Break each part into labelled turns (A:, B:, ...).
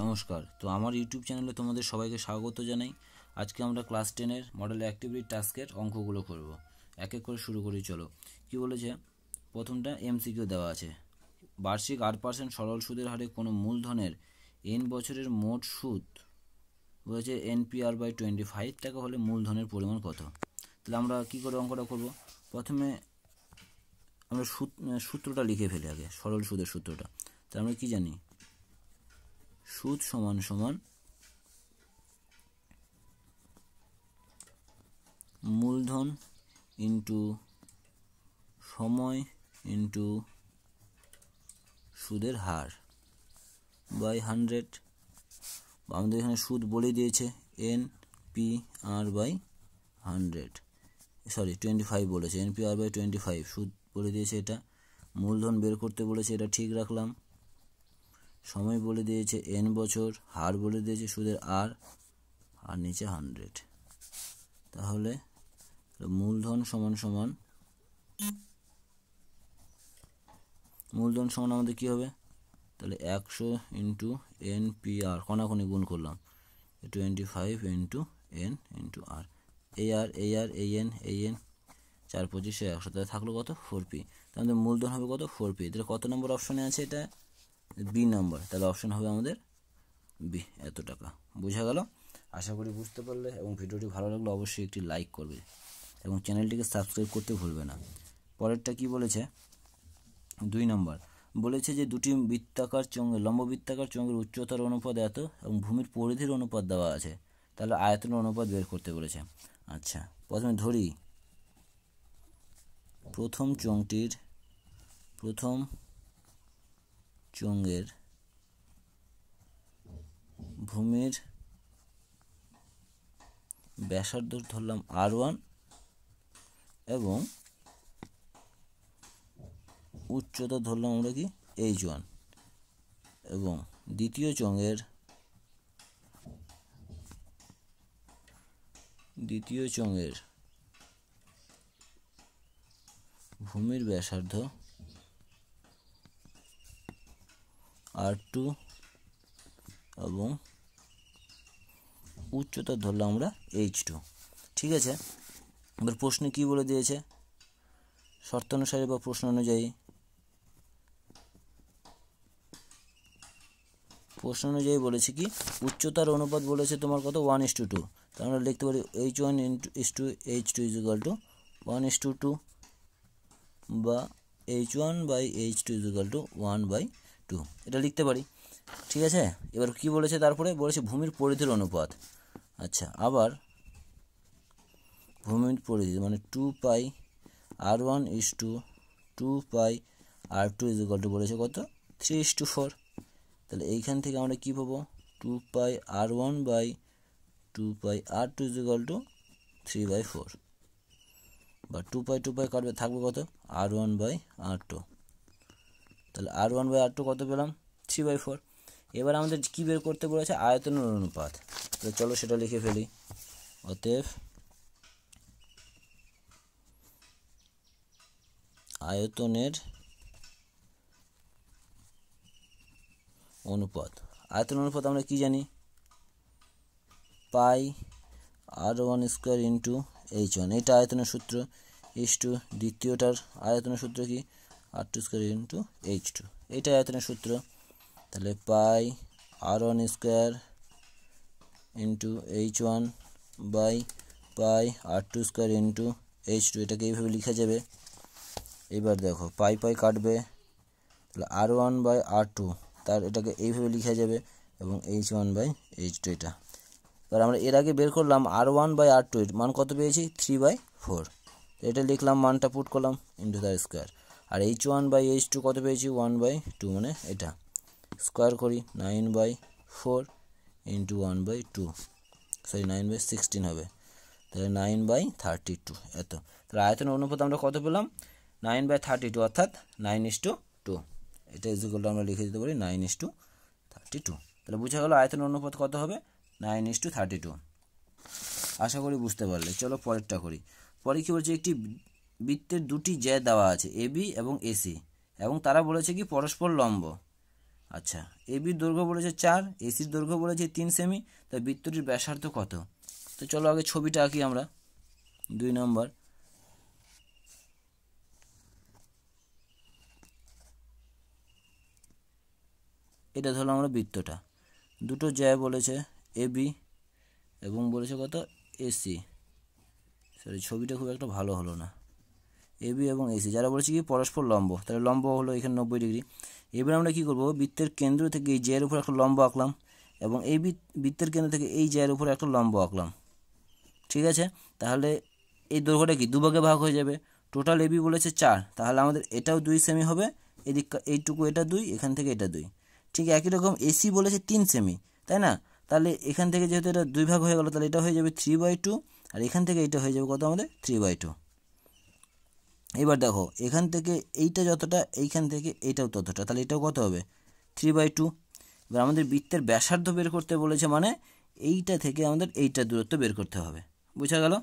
A: নমস্কার তো আমার ইউটিউব চ্যানেলে তোমাদের সবাইকে স্বাগত জানাই আজকে আমরা ক্লাস টেনের মডেল অ্যাক্টিভিটি টাস্কের অঙ্কগুলো করব এক এক করে শুরু করি চলো কি বলেছে প্রথমটা এমসিকিউ দেওয়া আছে বার্ষিক আট পার্সেন্ট সরল সুদের হারে কোনো মূলধনের এন বছরের মোট সুদ বলেছে এনপিআর বাই টোয়েন্টি ফাইভ টাকা হলে মূলধনের পরিমাণ কত তাহলে আমরা কী করে অঙ্কটা করব প্রথমে আমরা সূত্রটা লিখে ফেলি আগে সরল সুদের সূত্রটা তাহলে আমরা কী জানি সুদ সমান সমান মূলধন ইন্টু সময় ইন্টু সুদের হার বাই হান্ড্রেড আমাদের এখানে সুদ বলে দিয়েছে N P R by hundred sorry twenty five বলেছে N P R by twenty five সুদ বলে দিয়েছে এটা মূলধন বের করতে বলেছে এটা ঠিক রাখলাম সময় বলে দিয়েছে এন বছর হার বলে দিয়েছে সুদের আর আর নিচে হান্ড্রেড তাহলে মূলধন সমান সমান মূলধন সমান আমাদের কী হবে তাহলে একশো ইন্টু এন পি আর কণাকণি গুণ করলাম twenty five into N into R এ আর এ আর এই এন এই এন চার পঁচিশে একশো তাহলে থাকলো কত ফোর পি তাহলে মূলধন হবে কত ফোর পি তাহলে কত নম্বর অপশনে আছে এটা বি নাম্বার তাহলে অপশন হবে আমাদের বি এত টাকা বোঝা গেল আশা করি বুঝতে পারলে এবং ভিডিওটি ভালো লাগলে অবশ্যই একটি লাইক করবে এবং চ্যানেলটিকে সাবস্ক্রাইব করতে ভুলবে না পরেরটা কি বলেছে দুই নম্বর বলেছে যে দুটি বৃত্তাকার চঙ্গের লম্ব বৃত্তাকার চঙ্গের উচ্চতার অনুপাত এত এবং ভূমির পরিধির অনুপাত দেওয়া আছে তাহলে আয়তন অনুপাত বের করতে বলেছে আচ্ছা প্রথমে ধরি প্রথম চঙ্গটির প্রথম চুঙ্গের ভূমির ব্যাসার্ধ ধরলাম আর ওয়ান এবং উচ্চতা ধরলাম আমরা কি এইচ ওয়ান এবং দ্বিতীয় চঙ্গের দ্বিতীয় চঙ্গের ভূমির ব্যাসার্ধ আর টু এবং উচ্চতা ধরলাম আমরা এইচ টু ঠিক আছে এবার প্রশ্নে কি বলে দিয়েছে শর্তানুসারে বা প্রশ্ন অনুযায়ী প্রশ্ন অনুযায়ী বলেছে কি উচ্চতার অনুপাত বলেছে তোমার কত ওয়ান ইস টু টু তাহলে আমরা লিখতে পারি H one is to H two is equal to one is to two বা H one by H two is to one by two এটা লিখতে পারি ঠিক আছে এবার কি বলেছে তারপরে বলেছে ভূমির পরিধির অনুপাত আচ্ছা আবার ভূমির পরিধি মানে two pi R one is to two pi R two is equal to বলেছে কত থ্রি ইস টু ফোর তাহলে এইখান থেকে আমরা কী পাবো two pi R one by two pi R two is equal to three by four বা two pi two pi কাটবে থাকবে কত R one by R two তাহলে R one by R two কত পেলাম থ্রি বাই ফোর এবার আমাদের কী বের করতে বলেছে আয়তনের অনুপাত তাহলে চলো সেটা লিখে ফেলি অতএব আয়তনের অনুপাত আয়তন অনুপাত আমরা কি জানি pi R one square into H one এটা আয়তনের সূত্র ইস টু দ্বিতীয়টার আয়তনের সূত্র কি R two square into H two এইটাই আয়তনের সূত্র তাহলে pi R one square into H one by pi R two square into H two এটাকে এইভাবে লিখা যাবে এবার দেখো পাই পাই কাটবে তাহলে R one by R two তার এটাকে এইভাবে লিখা যাবে এবং H one by H two এটা এবার আমরা এর আগে বের করলাম R one by R two মান কত পেয়েছি থ্রি বাই ফোর এটা লিখলাম মানটা পুট করলাম ইন্টু দ্য স্কোয়ার আর H one by H two কত পেয়েছি ওয়ান বাই টু মানে এটা স্কোয়ার করি nine by four into one by two sorry nine by sixteen হবে তাহলে নাইন বাই থার্টি টু এত তাহলে আয়তন অনুপাত আমরা কত পেলাম নাইন বাই থার্টি টু অর্থাৎ নাইন ইস টু টু এটা ইজিকলটা আমরা লিখে দিতে পারি nine is to thirty two তাহলে বোঝা গেল আয়তন অনুপাত কত হবে nine is to thirty two আশা করি বুঝতে পারলে চলো পরেরটা করি পরে কী বলছে একটি বৃত্তের দুটি জ্যা দেওয়া আছে এবি এবং এসি এবং তারা বলেছে কি পরস্পর লম্ব আচ্ছা এবির দৈর্ঘ্য বলেছে চার এসির দৈর্ঘ্য বলেছে তিন সেমি তাই বৃত্তটির ব্যাসার্থ কত তো চলো আগে ছবিটা আঁকি আমরা দুই নম্বর এটা ধরলো আমরা বৃত্তটা দুটো জ্যা বলেছে এবি এবং বলেছে কত এসি সরি ছবিটা খুব একটা ভালো হলো না এবি এবং এসি যারা বলছে কি পরস্পর লম্ব তাহলে লম্ব হলো এখানে নব্বই ডিগ্রি এবার আমরা কি করবো বৃত্তের কেন্দ্র থেকে এই জায়ের উপর একটা লম্ব আঁকলাম এবং এই বৃত্তের কেন্দ্র থেকে এই জায়ের উপর একটা লম্ব আঁকলাম ঠিক আছে তাহলে এই দৈর্ঘ্যটা কি দুভাগে ভাগ হয়ে যাবে টোটাল এবি বলেছে চার তাহলে আমাদের এটাও দুই সেমি হবে এদিক এইটুকু এটা দুই এখান থেকে এটা দুই ঠিক একই রকম এসি বলেছে তিন সেমি তাই না তাহলে এখান থেকে যেহেতু এটা দুই ভাগ হয়ে গেল তাহলে এটা হয়ে যাবে থ্রি বাই টু আর এখান থেকে এটা হয়ে যাবে কত আমাদের থ্রি বাই টু এবার দেখো এখান থেকে এইটা যতটা এইখান থেকে এইটাও ততটা তাহলে এটাও কত হবে থ্রি বাই টু এবার আমাদের বৃত্তের ব্যাসার্ধ বের করতে বলেছে মানে এইটা থেকে আমাদের এইটা দূরত্ব বের করতে হবে বোঝা গেল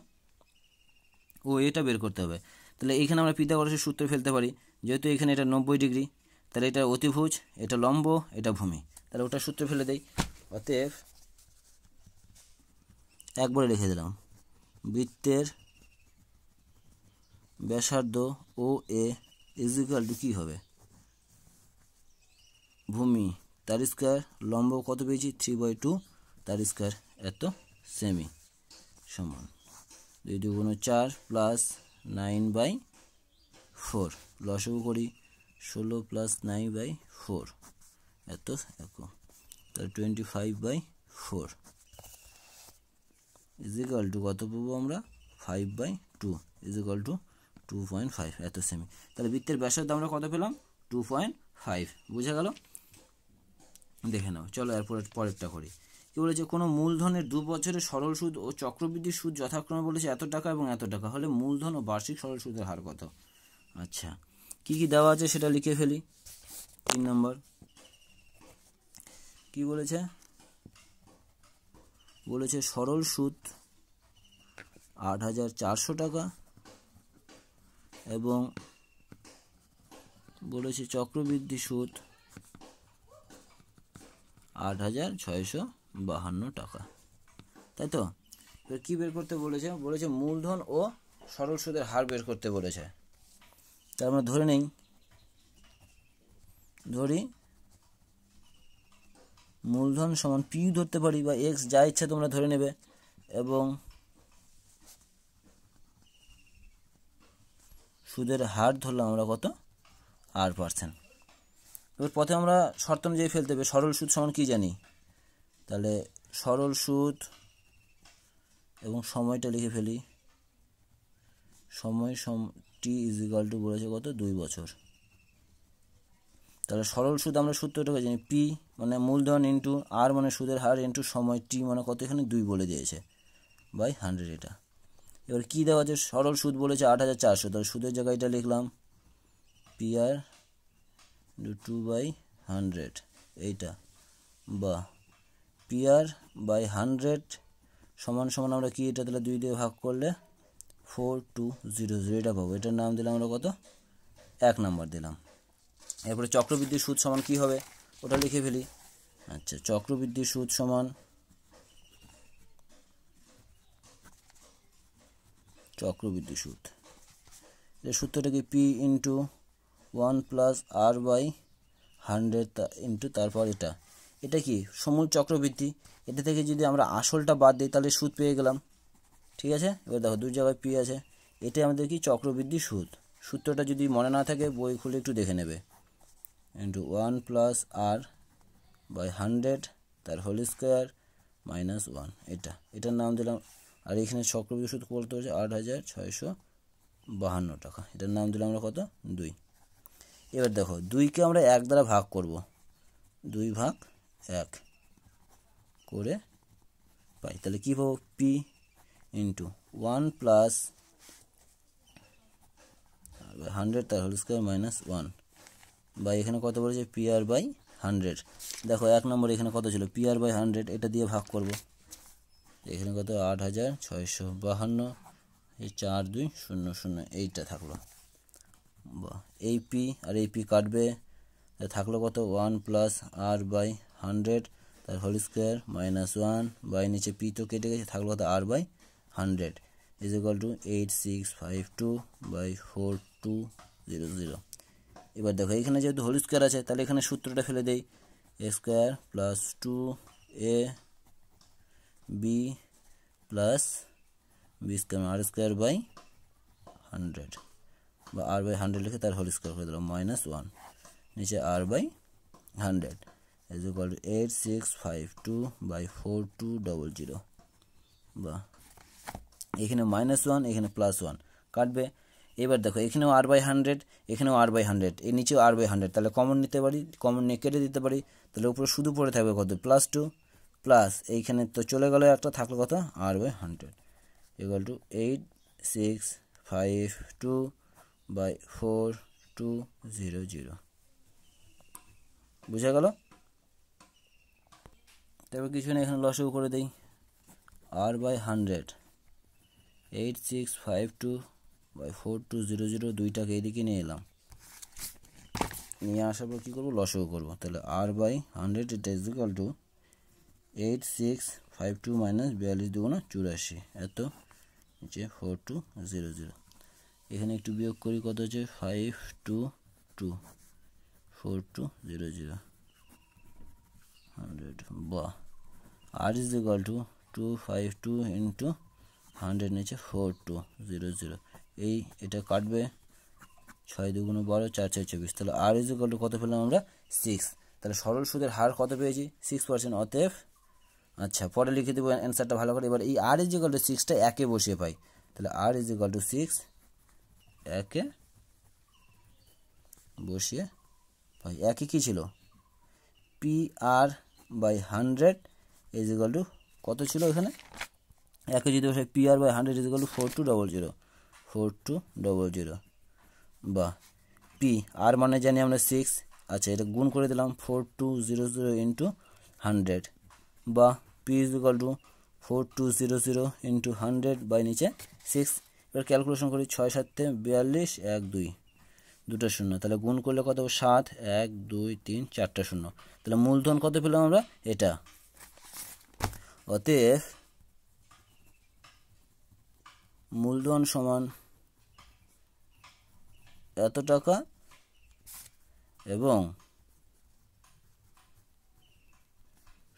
A: ও এটা বের করতে হবে তাহলে এখানে আমরা পিতাগরসের সূত্র ফেলতে পারি যেহেতু এখানে এটা নব্বই ডিগ্রি তাহলে এটা অতিভুজ এটা লম্ব এটা ভূমি তাহলে ওটা সূত্র ফেলে দেই অতএব একবারে লিখে দিলাম বৃত্তের ব্যাসার্ধ ও এ ইজিক্যাল টু কী হবে ভূমি তার স্কোয়ার লম্ব কত পেয়েছি থ্রি বাই টু তার স্কোয়ার এত সেমি সমান দুই দুগুণ চার প্লাস নাইন বাই ফোর লসও করি ষোলো প্লাস নাইন বাই ফোর এত এক তার twenty five by four equal to কত পাবো আমরা five by two equal to two point five এত সেমি তাহলে বৃত্তের ব্যাসার্ধ আমরা কত পেলাম টু পয়েন্ট ফাইভ বোঝা গেল দেখে নাও চলো এরপর পরেরটা করি কি বলেছে কোনো মূলধনের দু বছরের সরল সুদ ও চক্রবৃদ্ধি সুদ যথাক্রমে বলেছে এত টাকা এবং এত টাকা হলে মূলধন ও বার্ষিক সরল সুদের হার কত আচ্ছা কি কি দেওয়া আছে সেটা লিখে ফেলি তিন নম্বর কি বলেছে বলেছে সরল সুদ আট হাজার চারশো টাকা এবং বলেছি চক্রবৃদ্ধি সুদ আট হাজার ছয়শো বাহান্ন টাকা তাই তো কী বের করতে বলেছে বলেছে মূলধন ও সরল সুদের হার বের করতে বলেছে তার আমরা মানে ধরে নেই ধরি মূলধন সমান পিউ ধরতে পারি বা এক্স যা ইচ্ছা তোমরা ধরে নেবে এবং সুদের হার ধরলাম আমরা কত আর পার্সেন্ট এবার পথে আমরা শর্ত অনুযায়ী ফেলতে হবে সরল সুদ সমান কী জানি তাহলে সরল সুদ এবং সময়টা লিখে ফেলি সময় সম টি ইজ ইকাল টু বলেছে কত দুই বছর তাহলে সরল সুদ আমরা সূত্রটাকে জানি পি মানে মূলধন ইন্টু আর মানে সুদের হার ইন্টু সময় টি মানে কত এখানে দুই বলে দিয়েছে বাই হান্ড্রেড এটা এবার কি দেওয়া আছে সরল সুদ বলেছে আট হাজার চারশো তাহলে সুদের জায়গায় এটা লিখলাম P R two by hundred এইটা বা পি আর বাই হান্ড্রেড সমান সমান আমরা কি এটা তাহলে দুই দিয়ে ভাগ করলে ফোর টু জিরো জিরো এটা পাবো এটার নাম দিলাম আমরা কত এক নাম্বার দিলাম এরপরে চক্রবৃদ্ধির সুদ সমান কি হবে ওটা লিখে ফেলি আচ্ছা চক্রবৃদ্ধির সুদ সমান চক্রবৃদ্ধি সুদ সূত্রটা সূত্রটাকে P into one plus R by hundred into তারপর এটা এটা কি সমূল চক্রবৃদ্ধি এটা থেকে যদি আমরা আসলটা বাদ দিই তাহলে সুদ পেয়ে গেলাম ঠিক আছে এবার দেখো দুই জায়গায় পি আছে এটা আমাদের কি চক্রবৃদ্ধি সুদ সূত্রটা যদি মনে না থাকে বই খুলে একটু দেখে নেবে into one plus R by hundred তার হোল স্কোয়ার মাইনাস ওয়ান এটা এটার নাম দিলাম আর এখানে চক্রবৃদ্ধি সুদ করতে হচ্ছে আট হাজার ছয়শো বাহান্ন টাকা এটার নাম দিলাম আমরা কত দুই এবার দেখো দুইকে আমরা এক দ্বারা ভাগ করব দুই ভাগ এক করে পাই তাহলে কী পাবো P into one plus hundred তার হোল স্কোয়ার মাইনাস ওয়ান বা এখানে কত বলেছে পি আর বাই হান্ড্রেড দেখো এক নম্বর এখানে কত ছিল পি আর বাই হান্ড্রেড এটা দিয়ে ভাগ করবো এখানে কত আট হাজার ছয়শো বাহান্ন এই চার দুই শূন্য শূন্য এইটা থাকলো এই পি আর এই পি কাটবে থাকলো কত one plus R by hundred তার whole square minus one by নিচে পি তো কেটে গেছে থাকলো কত R by hundred is equal to eight six five two by four two zero zero এবার দেখো এখানে যেহেতু হোল স্কোয়ার আছে তাহলে এখানে সূত্রটা ফেলে দেই A square plus two A B plus B square R square by hundred বা আর বাই হান্ড্রেড লিখে তার হোল স্কোয়ার করে দিলাম মাইনাস ওয়ান নিচে R by hundred is equal to eight six five two by four two double zero বা এখানে minus one এখানে plus one কাটবে এবার দেখো এখানেও আর বাই হান্ড্রেড এখানেও আর বাই হান্ড্রেড এর নিচেও আর বাই হান্ড্রেড তাহলে কমন নিতে পারি কমন নিয়ে কেটে দিতে পারি তাহলে উপরে শুধু পড়ে থাকবে কত প্লাস টু প্লাস এইখানে তো চলে গেলো একটা থাকলো কথা R by hundred equal to eight six five two by four two zero zero বুঝা গেল তারপর কিছু না এখানে লসও করে দিই R by hundred eight six five two by four two zero zero দুইটাকে এদিকে নিয়ে এলাম নিয়ে আসার পর কী করবো লসও করবো তাহলে R by hundred it is equal to eight six five two minus বিয়াল্লিশ দুগুণা চুরাশি এত হচ্ছে ফোর টু জিরো জিরো এখানে একটু বিয়োগ করি কত হচ্ছে five two two four two zero zero hundred বা R is equal to two five two into hundred নিচে ফোর টু জিরো জিরো এই এটা কাটবে ছয় দুগুণ বারো চার ছয় চব্বিশ তাহলে আর ইজ ইকাল টু কত পেলাম আমরা সিক্স তাহলে সরল সুদের হার কত পেয়েছি সিক্স পার্সেন্ট অতএব আচ্ছা পরে লিখে দেবো অ্যান্সারটা ভালো করে এবার এই আর ইজ ইকাল টু সিক্সটা একে বসিয়ে পাই তাহলে R is equal to six একে বসিয়ে পাই একে কী ছিল P R by hundred is equal to কত ছিল এখানে একে যদি বসে P R by hundred is equal to four two double zero four two double zero বা পি আর মানে জানি আমরা সিক্স আচ্ছা এটা গুণ করে দিলাম four two zero zero into hundred বা P is equal to four two zero zero into hundred by নিচে সিক্স এবার ক্যালকুলেশন করি ছয় সাতে বিয়াল্লিশ এক দুই দুটো শূন্য তাহলে গুণ করলে কত সাত এক দুই তিন চারটা শূন্য তাহলে মূলধন কত পেলাম আমরা এটা অতএব মূলধন সমান এত টাকা এবং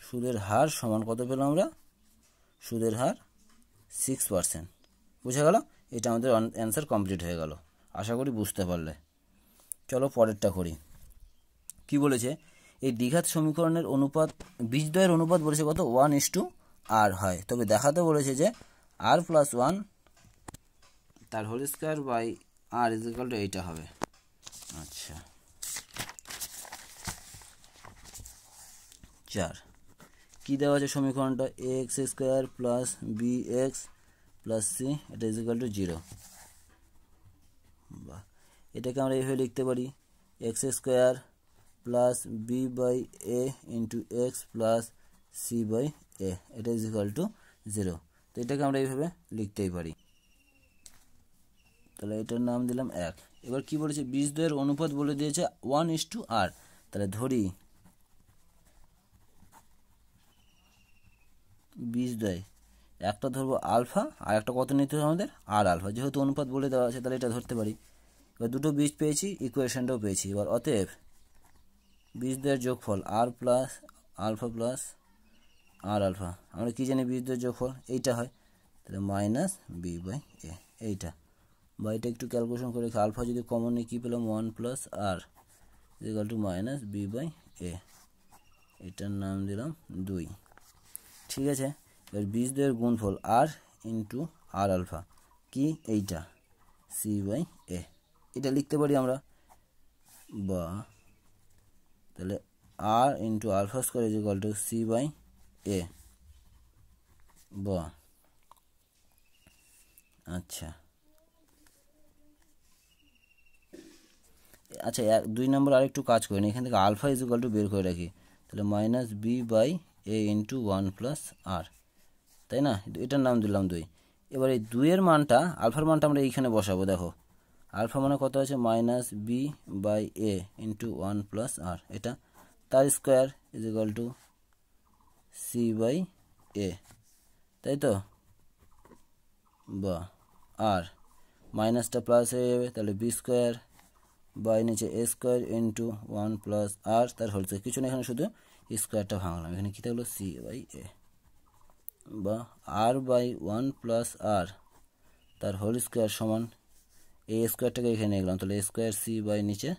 A: সুদের হার সমান কত পেলাম আমরা সুদের হার সিক্স পার্সেন্ট বুঝে গেল এটা আমাদের অ্যান্সার কমপ্লিট হয়ে গেল আশা করি বুঝতে পারলে চলো পরেরটা করি কি বলেছে এই দীঘাত সমীকরণের অনুপাত বীজদয়ের অনুপাত বলেছে কত ওয়ান ইস টু আর হয় তবে দেখাতে বলেছে যে আর প্লাস ওয়ান তার whole square by R equal to এইটা হবে আচ্ছা চার কী দেওয়া আছে সমীকরণটা A X square plus B X plus C এটা ইজ ইকাল টু জিরো বা এটাকে আমরা এইভাবে লিখতে পারি X square plus B by A into X plus C by A এটা ইজ ইকাল টু জিরো তো এটাকে আমরা এইভাবে লিখতেই পারি তাহলে এটার নাম দিলাম এক এবার কি বলেছে বিষ দ্বয়ের অনুপাত বলে দিয়েছে ওয়ান ইস টু আর তাহলে ধরি বিষ দেয় একটা ধরবো আলফা আর একটা কত নিতে হবে আমাদের আর আলফা যেহেতু অনুপাত বলে দেওয়া আছে তাহলে এটা ধরতে পারি এবার দুটো বীজ পেয়েছি ইকুয়েশানটাও পেয়েছি এবার অতএব বীজদের যোগফল R plus alpha plus R alpha আমরা কী জানি বীজদের যোগফল এইটা হয় তাহলে মাইনাস বি বাই এ এইটা বা এটা একটু ক্যালকুলেশন করে রেখে আলফা যদি কমন নিয়ে কী পেলাম one plus R equal to minus B by A এটার নাম দিলাম দুই ঠিক আছে এর বিষ দুয়ের গুণফল আর ইন্টু আর আলফা কি এইটা সি বাই এ এটা লিখতে পারি আমরা বা তাহলে R into alpha square is equal to C by এ বা আচ্ছা আচ্ছা এক দুই নম্বর আরেকটু কাজ করি না এখান থেকে আলফা ইজ ইকাল টু বের করে রাখি তাহলে minus B by A into one plus R তাই না এটার নাম দিলাম দুই এবার এই দুইয়ের মানটা আলফার মানটা আমরা এইখানে বসাবো দেখো আলফা মানে কত আছে minus B by A into one plus r এটা তার square is equal to C by a তাই তো বা আর মাইনাসটা প্লাস হয়ে যাবে তাহলে বি স্কোয়ার বাই নিচে a square into one plus r তার হলছে কিছু না এখানে শুধু স্কোয়ারটা ভাঙলাম এখানে কী থাকলো সি বাই এ বা আর বাই ওয়ান প্লাস আর তার হোল স্কোয়ার সমান এ স্কোয়ারটাকে এখানে নিয়ে গেলাম তাহলে এ স্কোয়ার সি বাই নিচে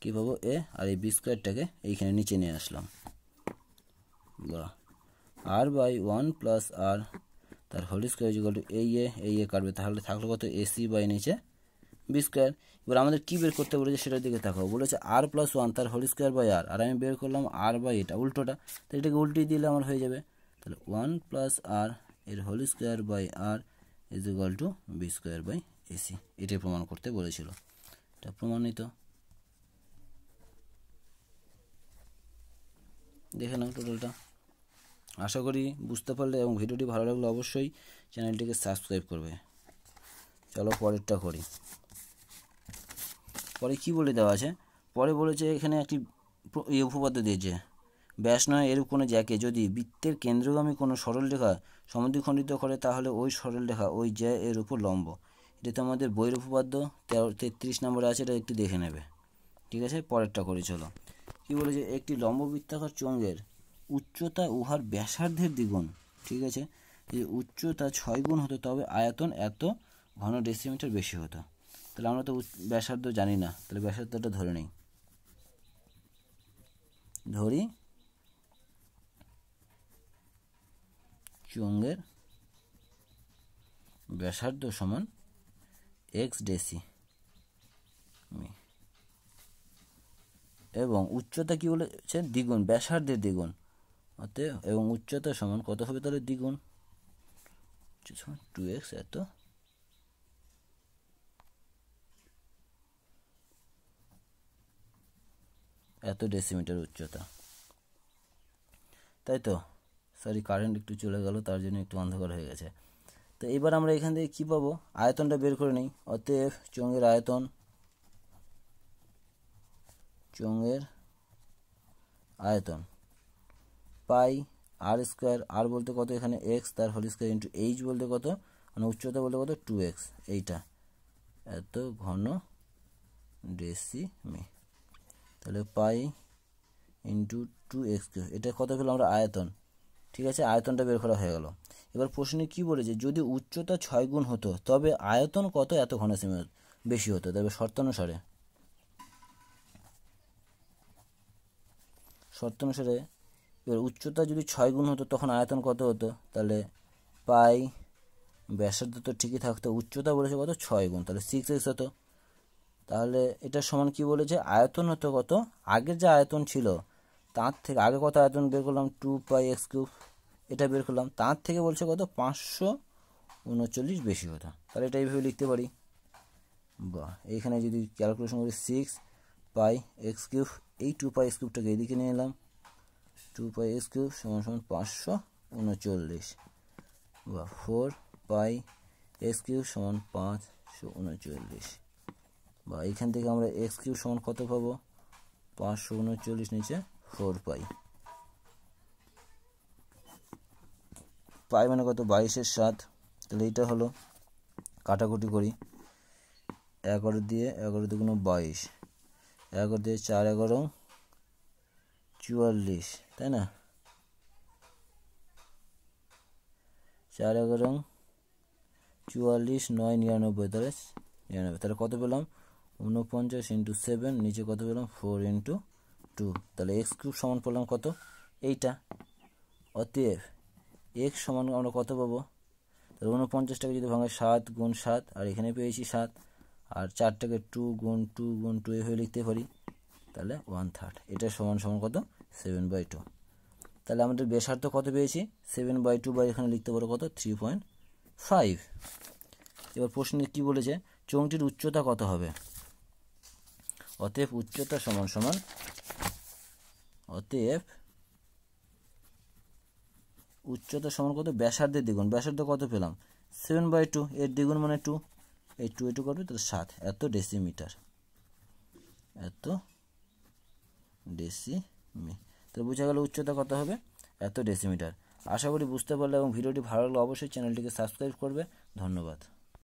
A: কী পাবো এ আর এই বি স্কোয়ারটাকে এইখানে নিচে নিয়ে আসলাম বা আর বাই ওয়ান প্লাস আর তার হোল স্কোয়ার যে টু এই এ এই এ কাটবে তাহলে থাকলো কত এ সি বাই নিচে বি স্কোয়ার এবার আমাদের কী বের করতে বলেছে সেটার দিকে তাকাও বলেছে আর প্লাস ওয়ান তার হোল স্কোয়ার বাই আর আর আমি বের করলাম আর বাই এটা উল্টোটা তো এটাকে উল্টিয়ে দিলে আমার হয়ে যাবে তাহলে ওয়ান প্লাস আর এর whole square by r is equal to b square by a c এটাই প্রমাণ করতে বলেছিল এটা প্রমাণিত দেখে নাও টোটালটা আশা করি বুঝতে পারলে এবং ভিডিওটি ভালো লাগলে অবশ্যই চ্যানেলটিকে সাবস্ক্রাইব করবে চলো পরেরটা করি পরে কি বলে দেওয়া আছে পরে বলেছে এখানে একটি উপপাদ্য দিয়েছে ব্যাস নয় এরূপ কোনো জ্যাকে যদি বৃত্তের কেন্দ্রগামী কোনো সরলরেখা সমদ্বিখণ্ডিত করে তাহলে ওই সরলরেখা ওই জ্যা এর উপর লম্ব এটা তো আমাদের বইয়ের উপপাদ্য তেরো তেত্রিশ নম্বরে আছে এটা একটু দেখে নেবে ঠিক আছে পরেরটা করে চলো কী বলেছে একটি লম্ববৃত্তাকার চঙ্গের উচ্চতা উহার ব্যাসার্ধের দ্বিগুণ ঠিক আছে যে উচ্চতা ছয় গুণ হতো তবে আয়তন এত ঘন ডেসিমিটার বেশি হতো তাহলে আমরা তো ব্যাসার্ধ জানি না তাহলে ব্যাসার্ধটা ধরে নিই ধরি চুঙ্গের ব্যাসার্ধ সমান এক্স ডেসি এবং উচ্চতা কি বলেছে দ্বিগুণ ব্যাসার্ধের দ্বিগুণ অতএব এবং উচ্চতা সমান কত হবে তাহলে দ্বিগুণ টু এক্স এত এত ডেসিমিটার উচ্চতা তাই তো সরি কারেন্ট একটু চলে গেল তার জন্য একটু অন্ধকার হয়ে গেছে তো এবার আমরা এখান থেকে কী পাবো আয়তনটা বের করে নিই অতএব চঙ্গের আয়তন চঙ্গের আয়তন পাই আর স্কোয়ার আর বলতে কত এখানে এক্স তার হোল স্কোয়ার ইন্টু এইচ বলতে কত মানে উচ্চতা বলতে কত টু এক্স এইটা এত ঘন মে তাহলে pi into two x cube এটা কত পেলাম আমরা আয়তন ঠিক আছে আয়তনটা বের করা হয়ে গেল এবার প্রশ্নে কি বলেছে যদি উচ্চতা ছয় গুণ হতো তবে আয়তন কত এত ঘন সেমি বেশি হতো তবে শর্তানুসারে শর্তানুসারে এবার উচ্চতা যদি ছয় গুণ হতো তখন আয়তন কত হতো তাহলে পাই ব্যাসার্ধ তো ঠিকই থাকতো উচ্চতা বলেছে কত ছয় গুণ তাহলে সিক্স এক্স হতো তাহলে এটা সমান কি বলেছে আয়তন হতো কত আগের যে আয়তন ছিল তার থেকে আগে কত আয়তন বের করলাম টু পাই এক্স কিউব এটা বের করলাম তার থেকে বলছে কত পাঁচশো উনচল্লিশ বেশি কথা তাহলে এটা এইভাবে লিখতে পারি বা এইখানে যদি ক্যালকুলেশন করি সিক্স পাই এক্স কিউব এই টু পাই এক্স কিউবটাকে এদিকে নিয়ে এলাম টু পাই এক্স কিউব সমান সমান পাঁচশো উনচল্লিশ বা ফোর পাই এক্স কিউব সমান পাঁচশো উনচল্লিশ বা এখান থেকে আমরা এক্স কিউ সমান কত পাবো পাঁচশো উনচল্লিশ নিচে ফোর পাই পাই মানে কত বাইশের সাত তাহলে এইটা হলো কাটাকুটি করি এগারো দিয়ে এগারো দুগুণ বাইশ এগারো দিয়ে চার এগারো চুয়াল্লিশ তাই না চার এগারো চুয়াল্লিশ নয় নিরানব্বই তাহলে নিরানব্বই তাহলে কত পেলাম উনপঞ্চাশ ইন্টু সেভেন নিচে কত পেলাম ফোর ইন্টু টু তাহলে এক্স কিউব সমান পেলাম কত এইটা অতএব এক্স সমান আমরা কত পাবো তাহলে উনপঞ্চাশটাকে যদি ভাঙে সাত গুণ সাত আর এখানে পেয়েছি সাত আর চারটাকে টু গুণ টু গুণ টু এভাবে লিখতে পারি তাহলে ওয়ান থার্ড এটা সমান সমান কত সেভেন বাই টু তাহলে আমাদের বেসার্থ কত পেয়েছি সেভেন বাই টু বা এখানে লিখতে পারো কত থ্রি পয়েন্ট ফাইভ এবার প্রশ্নে কী বলেছে চোঙটির উচ্চতা কত হবে অতএব উচ্চতা সমান সমান অতএব উচ্চতা সমান কত ব্যাসার্ধের দ্বিগুণ ব্যাসার্ধ কত পেলাম সেভেন বাই টু এর দ্বিগুণ মানে টু এই টু এটু করবে তাহলে সাত এত ডেসিমিটার এত ডেসিমি তো বোঝা গেল উচ্চতা কত হবে এত ডেসিমিটার আশা করি বুঝতে পারলে এবং ভিডিওটি ভালো লাগলে অবশ্যই চ্যানেলটিকে সাবস্ক্রাইব করবে ধন্যবাদ